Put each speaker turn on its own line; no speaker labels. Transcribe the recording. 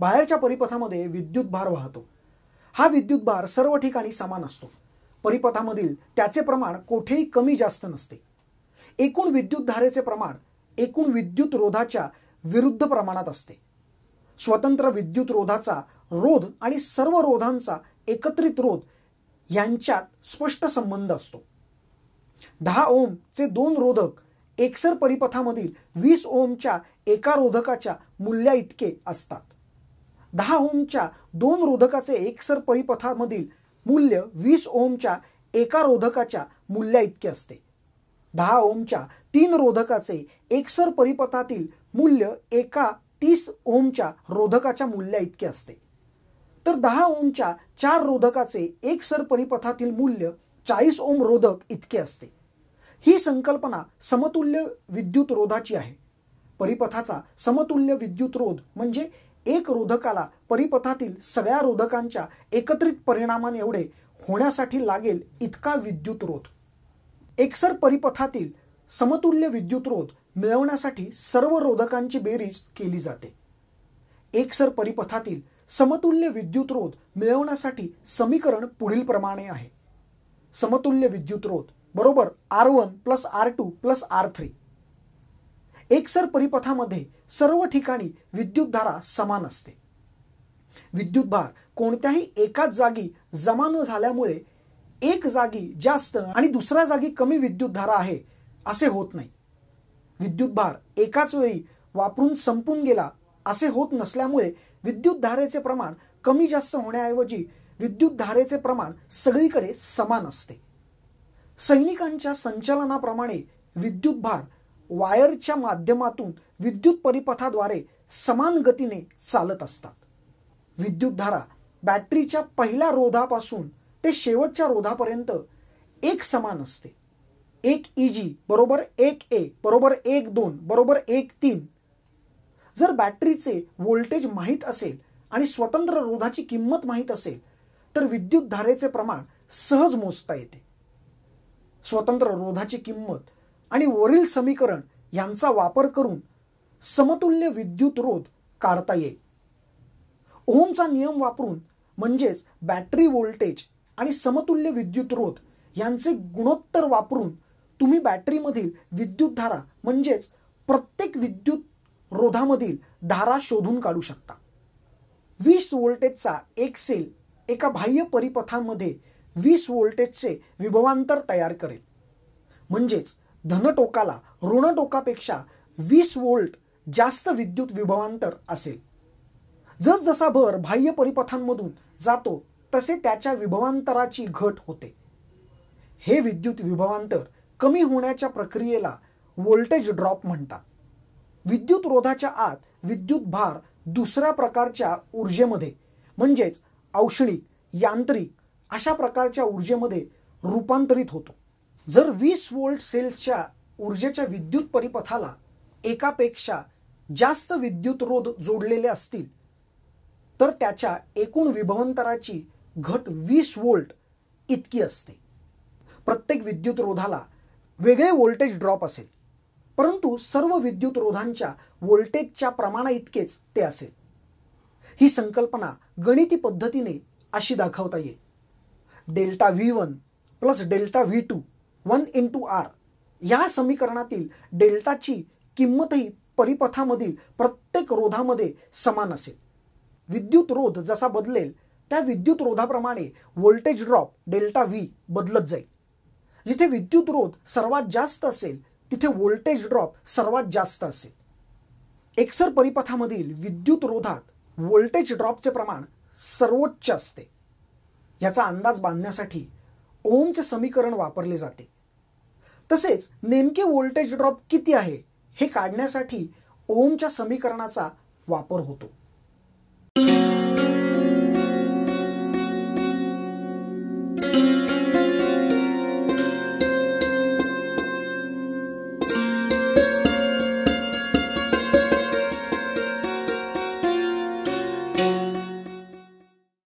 बाहेरच्या परिपथामध्ये विद्युत भार वाहतो हा विद्युत भार सर्व ठिकाणी समान असतो परिपथामधील त्याचे प्रमाण कोठेही कमी जास्त नसते एकूण विद्युत धारेचे प्रमाण एकूण विद्युत रोधाच्या विरुद्ध प्रमाणात असते स्वतंत्र विद्युत रोधाचा रोध आणि सर्व रोधांचा एकत्रित रोध यांच्यात स्पष्ट संबंध असतो दहा ओमचे दोन रोधक एकसर परिपथामधील वीस ओमच्या एका रोधकाच्या मूल्या इतके असतात दहा ओमच्या दोन रोधकाचे एकसर परिपथामधील मूल्य वीस ओमच्या एका रोधकाच्या मूल्या इतके असते दहा ओमच्या तीन रोधकाचे एकसर परिपथातील मूल्य एका तीस ओमच्या रोधकाच्या मूल्या इतके असते तर दहा ओमच्या चार रोधकाचे एकसर परिपथातील मूल्य चाळीस ओम रोधक इतके असते ही संकल्पना समतुल्य विद्युत रोधाची आहे परिपथाचा समतुल्य विद्युत रोध म्हणजे एक रोधकाला परिपथातील सगळ्या रोधकांच्या एकत्रित परिणामान एवढे होण्यासाठी लागेल इतका विद्युत रोध एकसर परिपथातील समतुल्य विद्युत रोध मिळवण्यासाठी सर्व रोधकांची बेरीज केली जाते एकसर परिपथातील समतुल्य विद्युत रोध मिळवण्यासाठी समीकरण पुढील प्रमाणे आहे समतुल्य विद्युत रोध बरोबर R one plus R two plus R three एकसर परिपथामध्ये सर्व ठिकाणी विद्युत धारा समान असते विद्युत भार कोणत्याही एकाच जागी जमा न झाल्यामुळे एक जागी जास्त आणि दुसऱ्या जागी कमी विद्युत धारा आहे असे होत नाही विद्युत भार एकाच वेळी वापरून संपून गेला असे होत नसल्यामुळे विद्युत धारेचे प्रमाण कमी जास्त होण्याऐवजी विद्युत धारेचे प्रमाण सगळीकडे समान असते सैनिकांच्या संचलनाप्रमाणे भार वायरच्या माध्यमातून विद्युत परिपथाद्वारे समान गतीने चालत असतात विद्युत धारा बॅटरीच्या पहिल्या रोधापासून ते शेवटच्या रोधापर्यंत एक समान असते एक जी e बरोबर एक ए बरोबर एक दोन बरोबर एक तीन जर बॅटरीचे व्होल्टेज माहीत असेल आणि स्वतंत्र रोधाची किंमत माहीत असेल तर विद्युत धारेचे प्रमाण सहज मोजता येते स्वतंत्र रोधाची किंमत आणि वरील समीकरण यांचा वापर करून समतुल्य विद्युत रोध काढता येईल ओहमचा नियम वापरून म्हणजेच बॅटरी व्होल्टेज आणि समतुल्य विद्युत रोध यांचे गुणोत्तर वापरून तुम्ही बॅटरीमधील विद्युत धारा म्हणजेच प्रत्येक विद्युत रोधामधील धारा शोधून काढू शकता वीस व्होल्टेजचा एक सेल एका बाह्य परिपथामध्ये वीस व्होल्टेजचे विभवांतर तयार करेल म्हणजेच धनटोकाला ऋणटोकापेक्षा वीस वोल्ट जास्त विद्युत विभवांतर असेल जसजसा भर बाह्य परिपथांमधून जातो तसे त्याच्या विभवांतराची घट होते हे विद्युत विभवांतर कमी होण्याच्या प्रक्रियेला वोल्टेज ड्रॉप म्हणतात विद्युत रोधाच्या आत विद्युत भार दुसऱ्या प्रकारच्या ऊर्जेमध्ये म्हणजेच औष्णिक यांत्रिक अशा प्रकारच्या ऊर्जेमध्ये रूपांतरित होतो जर वीस वोल्ट सेलच्या ऊर्जेच्या विद्युत परिपथाला एकापेक्षा जास्त विद्युत रोध जोडलेले असतील तर त्याच्या एकूण विभवंतराची घट वीस वोल्ट इतकी असते प्रत्येक विद्युत रोधाला वेगळे वोल्टेज ड्रॉप असेल परंतु सर्व विद्युत रोधांच्या वोल्टेजच्या प्रमाणा इतकेच ते असेल ही संकल्पना गणिती पद्धतीने अशी दाखवता येईल delta V one plus delta V two one into R या समीकरणातील डेल्टाची किंमतही परिपथामधील प्रत्येक रोधामध्ये समान असेल विद्युत रोध जसा बदलेल त्या विद्युत रोधाप्रमाणे व्होल्टेज ड्रॉप डेल्टा व्ही बदलत जाईल जिथे विद्युत रोध सर्वात जास्त असेल तिथे व्होल्टेज ड्रॉप सर्वात जास्त असेल एक्सर परिपथामधील विद्युत रोधात व्होल्टेज ड्रॉपचे प्रमाण सर्वोच्च असते याचा अंदाज बांधण्यासाठी ओमचे समीकरण वापरले जाते तसेच नेमके वोल्टेज ड्रॉप किती आहे हे काढण्यासाठी ओमच्या समीकरणाचा वापर होतो